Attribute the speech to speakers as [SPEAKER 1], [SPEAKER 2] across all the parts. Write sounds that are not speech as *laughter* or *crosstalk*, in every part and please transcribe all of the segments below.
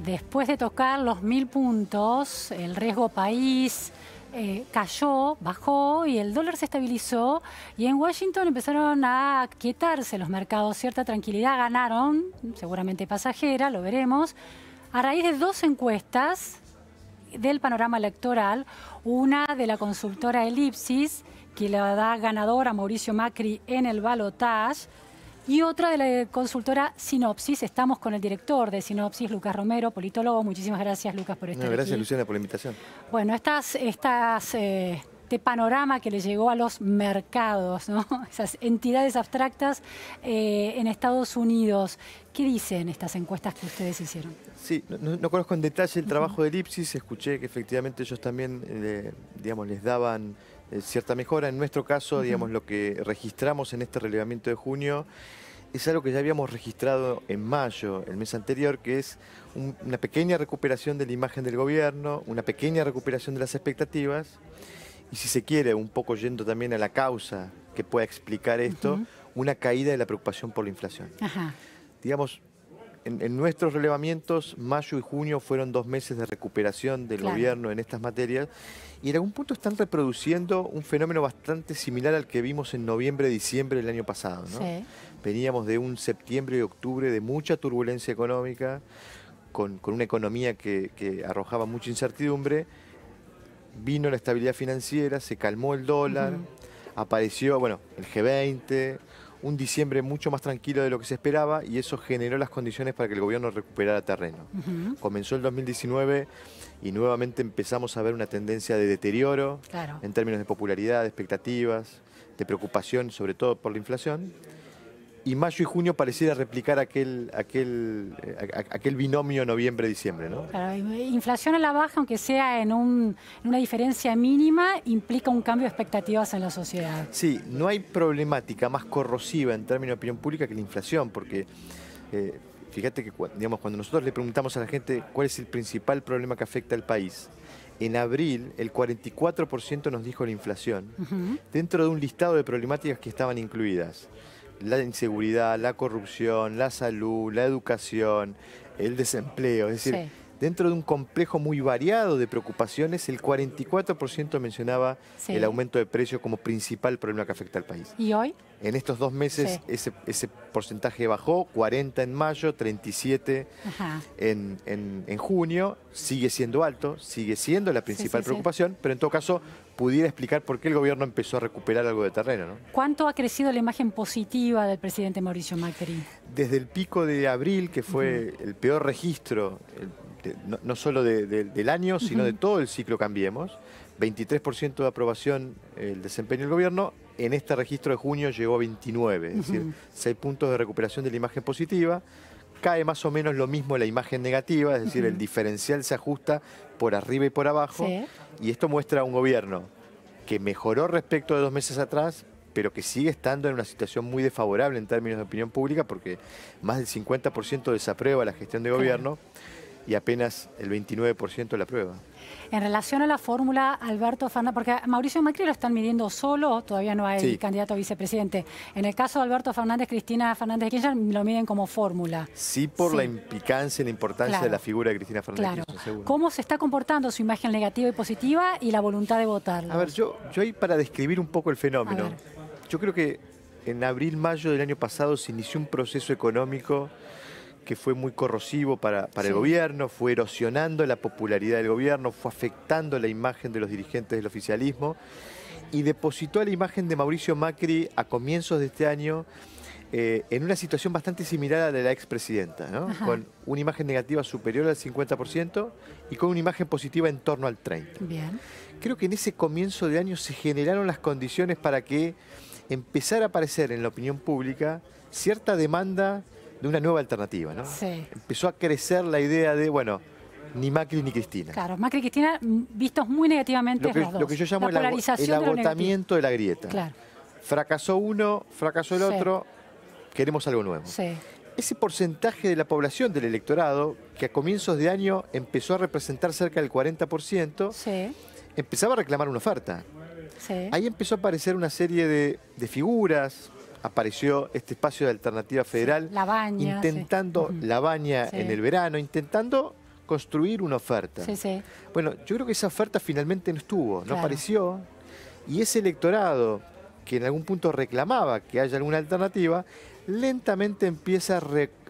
[SPEAKER 1] después de tocar los mil puntos, el riesgo país eh, cayó, bajó y el dólar se estabilizó y en Washington empezaron a quietarse los mercados, cierta tranquilidad ganaron, seguramente pasajera, lo veremos, a raíz de dos encuestas del panorama electoral, una de la consultora Elipsis, que la da ganador a Mauricio Macri en el balotaje, y otra de la consultora Sinopsis, estamos con el director de Sinopsis, Lucas Romero, politólogo. Muchísimas gracias, Lucas, por estar Muchas gracias, Luciana, por la invitación. Bueno, estas, estas eh, este panorama que le llegó a los mercados, ¿no? *laughs* esas entidades abstractas eh, en Estados Unidos. ¿Qué dicen estas encuestas que ustedes hicieron?
[SPEAKER 2] Sí, no, conozco en detalle el trabajo de Lipsis, escuché que efectivamente ellos también eh, digamos, les daban eh, cierta mejora. En nuestro caso, digamos, lo que registramos en este relevamiento de junio es algo que ya habíamos registrado en mayo, el mes anterior, que es una pequeña recuperación de la imagen del gobierno, una pequeña recuperación de las expectativas y, si se quiere, un poco yendo también a la causa que pueda explicar esto, una caída de la preocupación por la inflación. Digamos, en, nuestros relevamientos, mayo y junio fueron dos meses de recuperación del gobierno en estas materias y en algún punto están reproduciendo un fenómeno bastante similar al que vimos en noviembre, diciembre del año pasado. Veníamos de un septiembre y octubre de mucha turbulencia económica, con, una economía que, arrojaba mucha incertidumbre. Vino la estabilidad financiera, se calmó el dólar, apareció bueno, el G20, un diciembre mucho más tranquilo de lo que se esperaba y eso generó las condiciones para que el gobierno recuperara terreno. Comenzó el 2019 y nuevamente empezamos a ver una tendencia de deterioro en términos de popularidad, de expectativas, de preocupación sobre todo por la inflación y mayo y junio pareciera replicar aquel, eh, binomio noviembre-diciembre, ¿no?
[SPEAKER 1] inflación a la baja, aunque sea en, una diferencia mínima, implica un cambio de expectativas en la sociedad.
[SPEAKER 2] Sí, no hay problemática más corrosiva en términos de opinión pública que la inflación, porque eh, fíjate que digamos, cuando nosotros le preguntamos a la gente cuál es el principal problema que afecta al país, en abril el 44% nos dijo la inflación, dentro de un listado de problemáticas que estaban incluidas la inseguridad, la corrupción, la salud, la educación, el desempleo. Es decir, Dentro de un complejo muy variado de preocupaciones, el 44% mencionaba el aumento de precios como principal problema que afecta al país. ¿Y hoy? En estos dos meses ese, porcentaje bajó, 40 en mayo, 37 en, junio, sigue siendo alto, sigue siendo la principal preocupación, pero en todo caso pudiera explicar por qué el gobierno empezó a recuperar algo de terreno.
[SPEAKER 1] ¿Cuánto ha crecido la imagen positiva del presidente Mauricio Macri?
[SPEAKER 2] Desde el pico de abril, que fue el peor registro, no, solo del año, sino de todo el ciclo Cambiemos. 23% de aprobación el desempeño del gobierno, en este registro de junio llegó a 29, es decir, 6 puntos de recuperación de la imagen positiva, cae más o menos lo mismo la imagen negativa, es decir, el diferencial se ajusta por arriba y por abajo, y esto muestra un gobierno que mejoró respecto de dos meses atrás, pero que sigue estando en una situación muy desfavorable en términos de opinión pública, porque más del 50% desaprueba la gestión de gobierno y apenas el 29% de la prueba.
[SPEAKER 1] En relación a la fórmula, Alberto Fernández, porque Mauricio Macri lo están midiendo solo, todavía no hay candidato a vicepresidente. En el caso de Alberto Fernández, Cristina Fernández de Kirchner lo miden como fórmula.
[SPEAKER 2] Sí, por la implicancia y la importancia de la figura de Cristina Fernández claro. ¿Cómo
[SPEAKER 1] se está comportando su imagen negativa y positiva y la voluntad de votar?
[SPEAKER 2] A ver, yo, yo ahí para describir un poco el fenómeno, yo creo que en abril-mayo del año pasado se inició un proceso económico que fue muy corrosivo para, el gobierno, fue erosionando la popularidad del gobierno, fue afectando la imagen de los dirigentes del oficialismo y depositó a la imagen de Mauricio Macri a comienzos de este año eh, en una situación bastante similar a la de la expresidenta, ¿no? con una imagen negativa superior al 50% y con una imagen positiva en torno al 30%. Bien. Creo que en ese comienzo de año se generaron las condiciones para que empezara a aparecer en la opinión pública cierta demanda de una nueva alternativa, ¿no? Empezó a crecer la idea de, bueno, ni Macri ni Cristina.
[SPEAKER 1] Claro, Macri y Cristina mm, vistos muy negativamente lo los dos. Lo que yo llamo el, agotamiento
[SPEAKER 2] de, la grieta. Fracasó uno, fracasó el otro, queremos algo nuevo. Ese porcentaje de la población del electorado, que a comienzos de año empezó a representar cerca del 40%, empezaba a reclamar una oferta. Ahí empezó a aparecer una serie de figuras, apareció este espacio de alternativa federal.
[SPEAKER 1] intentando
[SPEAKER 2] la baña en el verano, intentando construir una oferta. Bueno, yo creo que esa oferta finalmente no estuvo, no apareció. Y ese electorado que en algún punto reclamaba que haya alguna alternativa, lentamente empieza a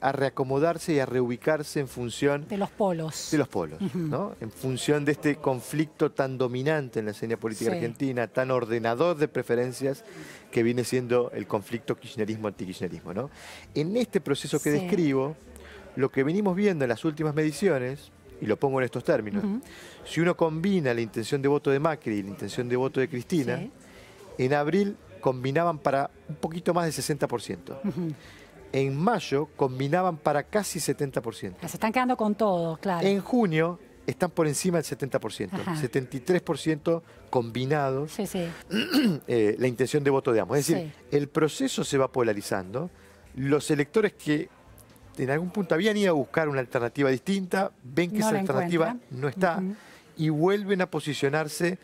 [SPEAKER 2] a reacomodarse y a reubicarse en función... De los polos. De los polos, ¿no? En función de este conflicto tan dominante en la escena política argentina, tan ordenador de preferencias que viene siendo el conflicto kirchnerismo-antikirchnerismo, ¿no? En este proceso que describo, lo que venimos viendo en las últimas mediciones, y lo pongo en estos términos, si uno combina la intención de voto de Macri y la intención de voto de Cristina, en abril combinaban para un poquito más de 60% en mayo combinaban para casi 70%. Se
[SPEAKER 1] están quedando con todos, claro. En
[SPEAKER 2] junio están por encima del 70%, 73% combinados sí, sí. *clears throat* Eh, la intención de voto de ambos. Es decir, el proceso se va polarizando, los electores que en algún punto habían ido a buscar una alternativa distinta, ven que esa alternativa no está y vuelven a posicionarse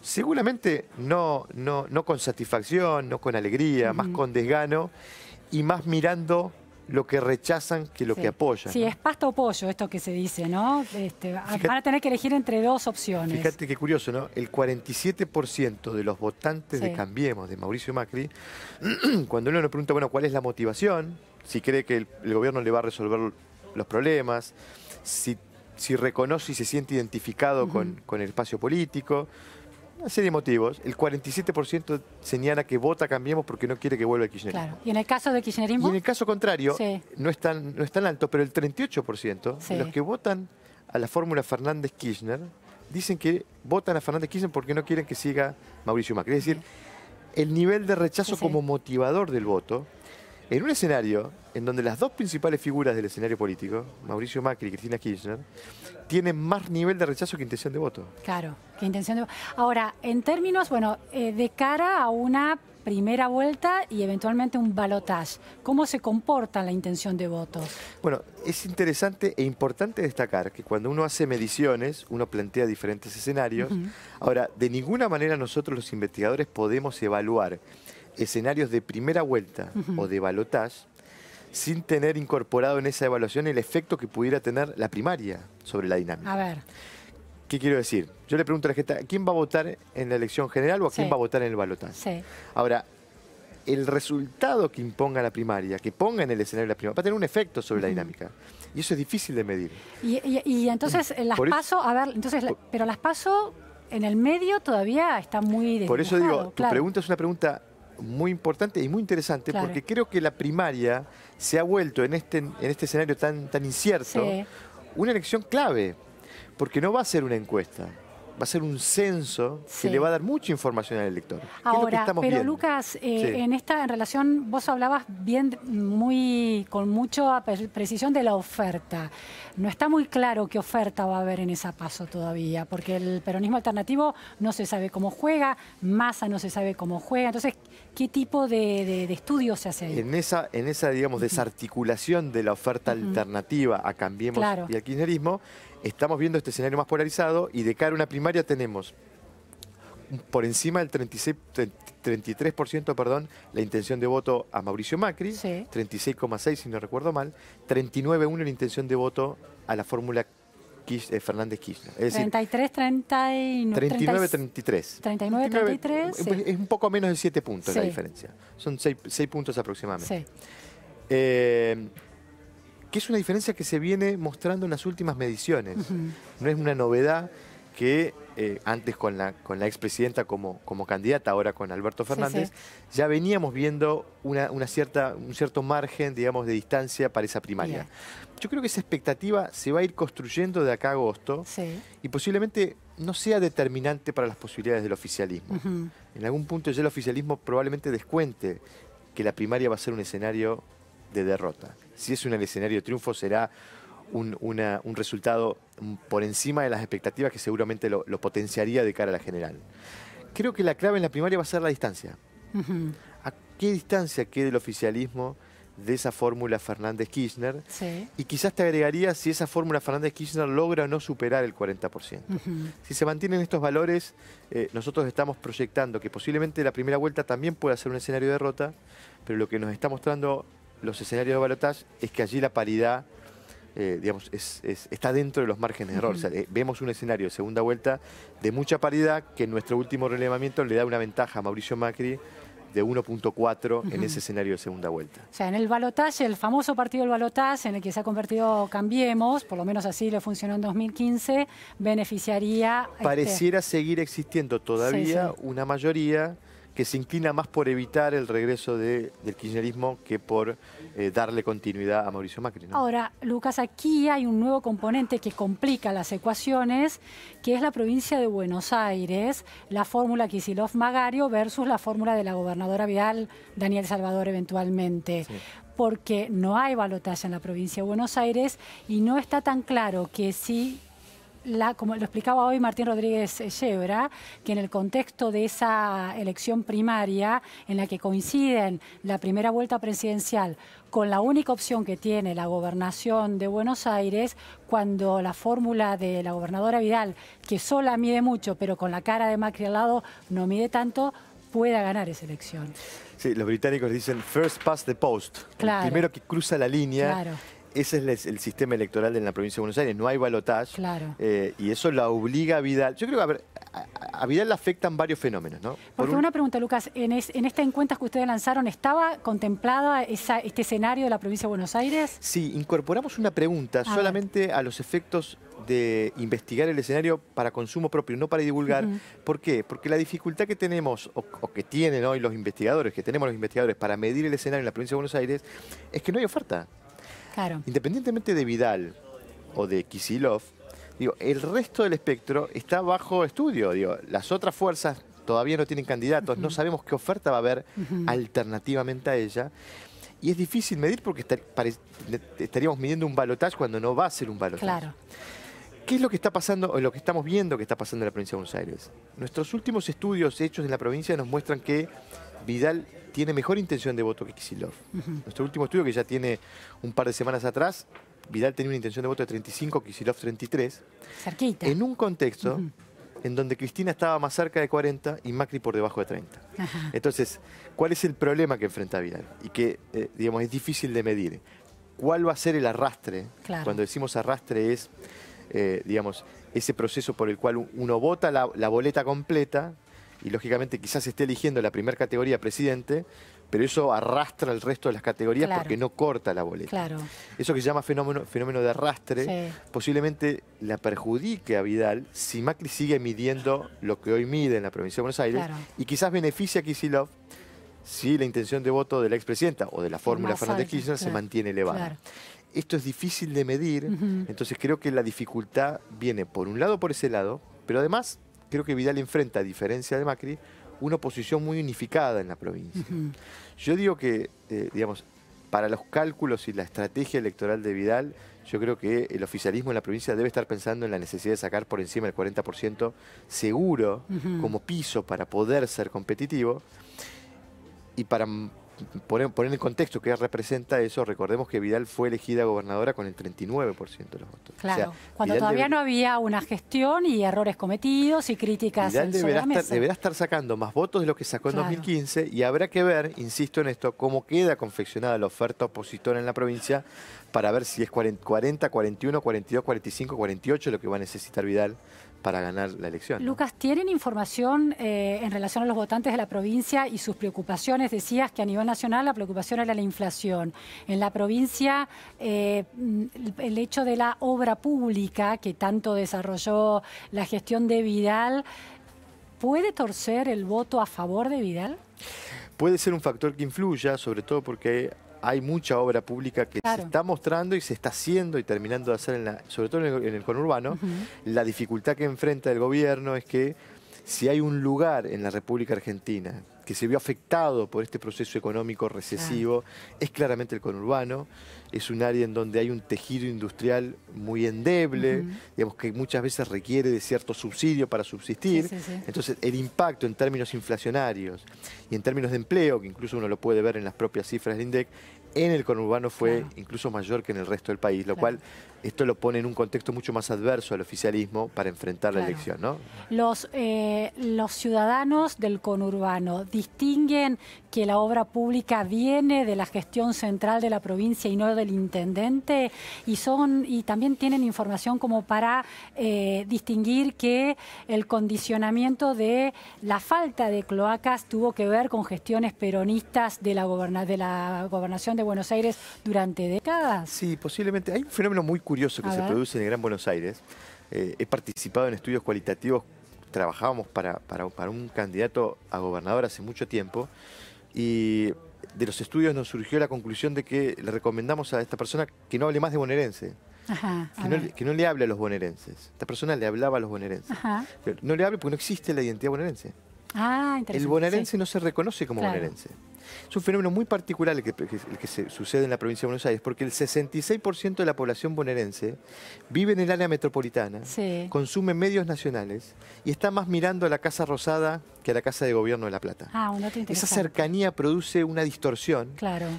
[SPEAKER 2] seguramente no, no, no con satisfacción, no con alegría, más con desgano y más mirando lo que rechazan que lo que apoyan. Sí, es
[SPEAKER 1] pasto o pollo esto que se dice, ¿no? Este, van a tener que elegir entre dos opciones. Fíjate
[SPEAKER 2] qué curioso, ¿no? El 47% de los votantes de Cambiemos, de Mauricio Macri, *clears throat* cuando uno le pregunta, bueno, ¿cuál es la motivación? Si cree que el, gobierno le va a resolver los problemas, si, reconoce y se siente identificado con el espacio político, una serie de motivos. El 47% señala que vota Cambiemos porque no quiere que vuelva el kirchnerismo.
[SPEAKER 1] ¿Y en el caso de kirchnerismo? en el
[SPEAKER 2] caso contrario, no, es tan, no alto, pero el 38% de los que votan a la fórmula Fernández-Kirchner dicen que votan a Fernández Kirchner porque no quieren que siga Mauricio Macri. Es decir, el nivel de rechazo como motivador del voto en un escenario en donde las dos principales figuras del escenario político, Mauricio Macri y Cristina Kirchner, tienen más nivel de rechazo que intención de voto.
[SPEAKER 1] Claro, que intención de voto. Ahora, en términos, bueno, eh, de cara a una primera vuelta y eventualmente un balotaje, ¿cómo se comporta la intención de voto?
[SPEAKER 2] Bueno, es interesante e importante destacar que cuando uno hace mediciones, uno plantea diferentes escenarios. Ahora, de ninguna manera nosotros los investigadores podemos evaluar escenarios de primera vuelta o de balotaje sin tener incorporado en esa evaluación el efecto que pudiera tener la primaria sobre la dinámica. A ver. ¿Qué quiero decir? Yo le pregunto a la gente, quién va a votar en la elección general o a quién va a votar en el balotaje? Sí. Ahora, el resultado que imponga la primaria, que ponga en el escenario la primaria, va a tener un efecto sobre la dinámica. Y eso es difícil de medir.
[SPEAKER 1] Y, entonces las paso, a ver, entonces, pero las paso en el medio todavía está muy... Por eso digo, tu pregunta
[SPEAKER 2] es una pregunta muy importante y muy interesante porque creo que la primaria se ha vuelto en este, en este escenario tan, tan incierto una elección clave, porque no va a ser una encuesta va a ser un censo que le va a dar mucha información al elector. Ahora, pero Lucas, eh, en
[SPEAKER 1] esta en relación, vos hablabas bien, muy, con mucha precisión de la oferta. No está muy claro qué oferta va a haber en esa paso todavía, porque el peronismo alternativo no se sabe cómo juega, masa no se sabe cómo juega. Entonces, ¿qué tipo de, estudios se hace
[SPEAKER 2] En esa, en esa digamos, desarticulación de la oferta alternativa a Cambiemos y al kirchnerismo, estamos viendo este escenario más polarizado y de cara a una primaria tenemos por encima del 36, 33% perdón, la intención de voto a Mauricio Macri, 36,6 si no recuerdo mal, 39,1 la intención de voto a la fórmula Fernández Kirchner. Es 33, 39,33%. Es, un poco menos de 7 puntos la diferencia. Son 6, puntos aproximadamente. Sí que es una diferencia que se viene mostrando en las últimas mediciones. No es una novedad que eh, antes con la, con la expresidenta como, como candidata, ahora con Alberto Fernández, ya veníamos viendo una, cierta, un cierto margen, digamos, de distancia para esa primaria. Yo creo que esa expectativa se va a ir construyendo de acá a agosto y posiblemente no sea determinante para las posibilidades del oficialismo. En algún punto ya el oficialismo probablemente descuente que la primaria va a ser un escenario de derrota. Si es un escenario de triunfo, será un, resultado por encima de las expectativas que seguramente lo, potenciaría de cara a la general. Creo que la clave en la primaria va a ser la distancia. ¿A qué distancia queda el oficialismo de esa fórmula Fernández-Kirchner? Y quizás te agregaría si esa fórmula Fernández-Kirchner logra o no superar el 40%. Si se mantienen estos valores, eh, nosotros estamos proyectando que posiblemente la primera vuelta también pueda ser un escenario de derrota, pero lo que nos está mostrando los escenarios de balotaje es que allí la paridad eh, digamos, está dentro de los márgenes de error. Eh, vemos un escenario de segunda vuelta de mucha paridad que en nuestro último relevamiento le da una ventaja a Mauricio Macri de 1.4 en ese escenario de segunda vuelta.
[SPEAKER 1] O sea, en el balotaje, el famoso partido del balotaje en el que se ha convertido Cambiemos, por lo menos así le funcionó en 2015, beneficiaría... Este, Pareciera
[SPEAKER 2] seguir existiendo todavía una mayoría que se inclina más por evitar el regreso del kirchnerismo que por eh, darle continuidad a Mauricio Macri.
[SPEAKER 1] Ahora, Lucas, aquí hay un nuevo componente que complica las ecuaciones, que es la provincia de Buenos Aires, la fórmula Kisilov-Magario versus la fórmula de la gobernadora Vidal, Daniel Salvador eventualmente. porque no hay balotaje en la provincia de Buenos Aires y no está tan claro que si como lo explicaba hoy Martín Rodríguez Yebra, que en el contexto de esa elección primaria en la que coinciden la primera vuelta presidencial con la única opción que tiene la gobernación de Buenos Aires, cuando la fórmula de la gobernadora Vidal, que sola mide mucho, pero con la cara de Macri al lado no mide tanto, pueda ganar esa elección.
[SPEAKER 2] Sí, los británicos dicen first past the post, claro. primero que cruza la línea. Claro ese es el, sistema electoral en la provincia de Buenos Aires, no hay balotaje. Claro. Eh, y eso la obliga a Vidal. Yo creo que a, ver, Vidal le afectan varios fenómenos, ¿no? Porque una
[SPEAKER 1] pregunta, Lucas, en, estas en esta que ustedes lanzaron, ¿estaba contemplada este escenario de la provincia de Buenos Aires?
[SPEAKER 2] Sí, incorporamos una pregunta solamente a los efectos de investigar el escenario para consumo propio, no para divulgar. ¿Por qué? Porque la dificultad que tenemos, o, que tienen hoy los investigadores, que tenemos los investigadores para medir el escenario en la provincia de Buenos Aires, es que no hay oferta. Independientemente de Vidal o de Kisilov, digo, el resto del espectro está bajo estudio. Digo, las otras fuerzas todavía no tienen candidatos, no sabemos qué oferta va a haber alternativamente a ella. Y es difícil medir porque estaríamos midiendo un balotaje cuando no va a ser un balotaje. Claro. ¿Qué es lo que está pasando, o lo que estamos viendo que está pasando en la provincia de Buenos Aires? Nuestros últimos estudios hechos en la provincia nos muestran que Vidal tiene mejor intención de voto que Kisilov. Nuestro último estudio, que ya tiene un par de semanas atrás, Vidal tenía una intención de voto de 35, Kisilov 33. Cerquita. En un contexto en donde Cristina estaba más cerca de 40 y Macri por debajo de 30. Entonces, ¿cuál es el problema que enfrenta Vidal? Y que, eh, digamos, es difícil de medir. ¿Cuál va a ser el arrastre? Cuando decimos arrastre es, eh, digamos, ese proceso por el cual uno vota la boleta completa, y lógicamente quizás esté eligiendo la primera categoría presidente, pero eso arrastra el resto de las categorías porque no corta la boleta. Eso que se llama fenómeno, fenómeno de arrastre, posiblemente la perjudique a Vidal si Macri sigue midiendo lo que hoy mide en la provincia de Buenos Aires y quizás beneficie a Kisilov si la intención de voto de la expresidenta o de la fórmula Fernández Kirchner se mantiene elevada esto es difícil de medir, entonces creo que la dificultad viene por un lado por ese lado, pero además creo que Vidal enfrenta, a diferencia de Macri, una oposición muy unificada en la provincia. Yo digo que, eh, digamos, para los cálculos y la estrategia electoral de Vidal, yo creo que el oficialismo en la provincia debe estar pensando en la necesidad de sacar por encima el 40% seguro como piso para poder ser competitivo. Y para poner, poner en contexto que representa eso, recordemos que Vidal fue elegida gobernadora con el 39% de los votos. Claro, cuando todavía no
[SPEAKER 1] había una gestión y errores cometidos y críticas. Vidal deberá,
[SPEAKER 2] Estar, sacando más votos de los que sacó en 2015 y habrá que ver, insisto en esto, cómo queda confeccionada la oferta opositora en la provincia para ver si es 40, 41, 42, 45, 48 lo que va a necesitar Vidal para ganar la elección.
[SPEAKER 1] Lucas, ¿tienen información eh, en relación a los votantes de la provincia y sus preocupaciones? Decías que a nivel nacional la preocupación era la inflación. En la provincia, eh, el hecho de la obra pública que tanto desarrolló la gestión de Vidal, ¿puede torcer el voto a favor de Vidal?
[SPEAKER 2] Puede ser un factor que influya, sobre todo porque hay mucha obra pública que se está mostrando y se está haciendo y terminando de hacer, en la, sobre todo en el, conurbano. La dificultad que enfrenta el gobierno es que si hay un lugar en la República Argentina que se vio afectado por este proceso económico recesivo es claramente el conurbano, es un área en donde hay un tejido industrial muy endeble, digamos que muchas veces requiere de cierto subsidio para subsistir, entonces el impacto en términos inflacionarios y en términos de empleo, que incluso uno lo puede ver en las propias cifras del INDEC, en el conurbano fue incluso mayor que en el resto del país, lo cual esto lo pone en un contexto mucho más adverso al oficialismo para enfrentar la elección, ¿no?
[SPEAKER 1] Los, eh, los ciudadanos del conurbano distinguen que la obra pública viene de la gestión central de la provincia y no del intendente y son y también tienen información como para eh, distinguir que el condicionamiento de la falta de cloacas tuvo que ver con gestiones peronistas de la, de la gobernación de Buenos Aires durante décadas?
[SPEAKER 2] Sí, posiblemente. Hay un fenómeno muy curioso que se produce en el Gran Buenos Aires. Eh, he participado en estudios cualitativos, trabajábamos para, para, un candidato a gobernador hace mucho tiempo y de los estudios nos surgió la conclusión de que le recomendamos a esta persona que no hable más de bonaerense. que, no, le hable a los bonaerenses. Esta persona le hablaba a los bonaerenses. No le hable porque no existe la identidad bonaerense.
[SPEAKER 1] Ah, el bonaerense
[SPEAKER 2] no se reconoce como bonaerense. Es un fenómeno muy particular el que, se sucede en la provincia de Buenos Aires, porque el 66% de la población bonaerense vive en el área metropolitana, consume medios nacionales y está más mirando a la Casa Rosada que a la Casa de Gobierno de La Plata.
[SPEAKER 1] Ah, Esa
[SPEAKER 2] cercanía produce una distorsión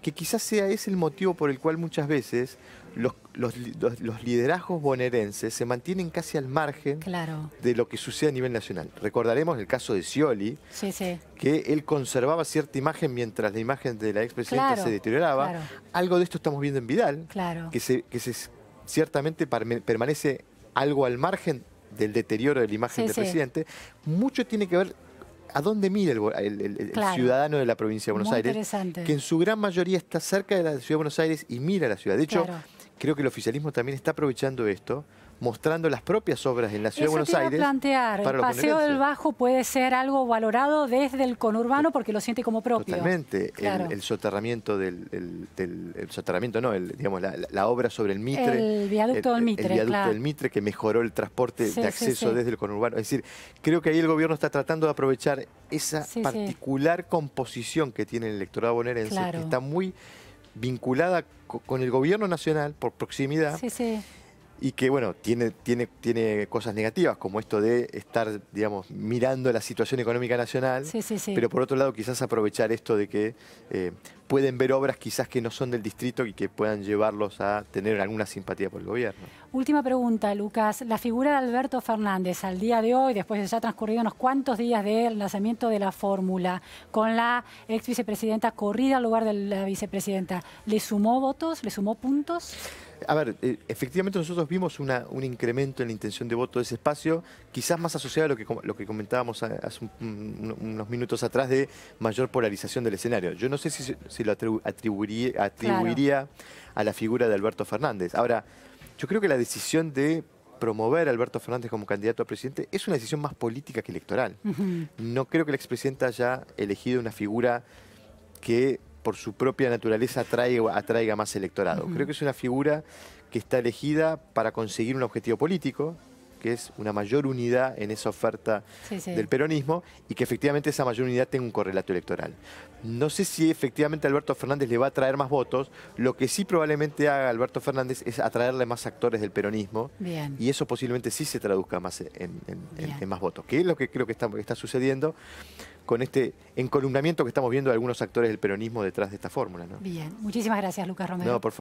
[SPEAKER 2] que quizás sea ese el motivo por el cual muchas veces los los, los, liderazgos bonaerenses se mantienen casi al margen de lo que sucede a nivel nacional. Recordaremos el caso de Scioli, que él conservaba cierta imagen mientras la imagen de la expresidenta se deterioraba. Algo de esto estamos viendo en Vidal, que, que ciertamente permanece algo al margen del deterioro de la imagen del presidente. Mucho tiene que ver a dónde mira el, ciudadano de la provincia de Buenos Aires, que en su gran mayoría está cerca de la ciudad de Buenos Aires y mira la ciudad. De hecho, creo que el oficialismo también está aprovechando esto mostrando las propias obras en la ciudad de Buenos Aires... iba Aires. A plantear, el paseo del
[SPEAKER 1] Bajo puede ser algo valorado desde el conurbano porque lo siente como propio. Totalmente,
[SPEAKER 2] el, soterramiento del, soterramiento no, digamos la, obra sobre el Mitre,
[SPEAKER 1] el viaducto del Mitre, el viaducto del
[SPEAKER 2] Mitre que mejoró el transporte de acceso desde el conurbano. Es decir, creo que ahí el gobierno está tratando de aprovechar esa particular composición que tiene el electorado bonaerense que está muy vinculada con el gobierno nacional por proximidad y que bueno, tiene, tiene, tiene cosas negativas, como esto de estar, digamos, mirando la situación económica nacional, pero por otro lado quizás aprovechar esto de que eh, pueden ver obras quizás que no son del distrito y que puedan llevarlos a tener alguna simpatía por el gobierno.
[SPEAKER 1] Última pregunta, Lucas. La figura de Alberto Fernández al día de hoy, después de ya transcurrido unos cuantos días del lanzamiento de la fórmula, con la ex vicepresidenta corrida al lugar de la vicepresidenta, ¿le sumó votos? ¿Le sumó puntos?
[SPEAKER 2] A ver, eh, efectivamente nosotros vimos un incremento en la intención de voto de ese espacio, quizás más asociado a lo que, comentábamos hace unos minutos atrás de mayor polarización del escenario. Yo no sé si, lo atribuiría, a la figura de Alberto Fernández. Ahora, yo creo que la decisión de promover a Alberto Fernández como candidato a presidente es una decisión más política que electoral. No creo que la expresidenta haya elegido una figura que por su propia naturaleza atraiga, atraiga más electorado. Creo que es una figura que está elegida para conseguir un objetivo político, que es una mayor unidad en esa oferta del peronismo y que efectivamente esa mayor unidad tenga un correlato electoral. No sé si efectivamente Alberto Fernández le va a traer más votos, lo que sí probablemente haga Alberto Fernández es atraerle más actores del peronismo y eso posiblemente sí se traduzca más en, más votos, que es lo que creo que está, está sucediendo con este encolumnamiento que estamos viendo de algunos actores del peronismo detrás de esta fórmula.
[SPEAKER 1] Bien, muchísimas gracias Lucas Romero.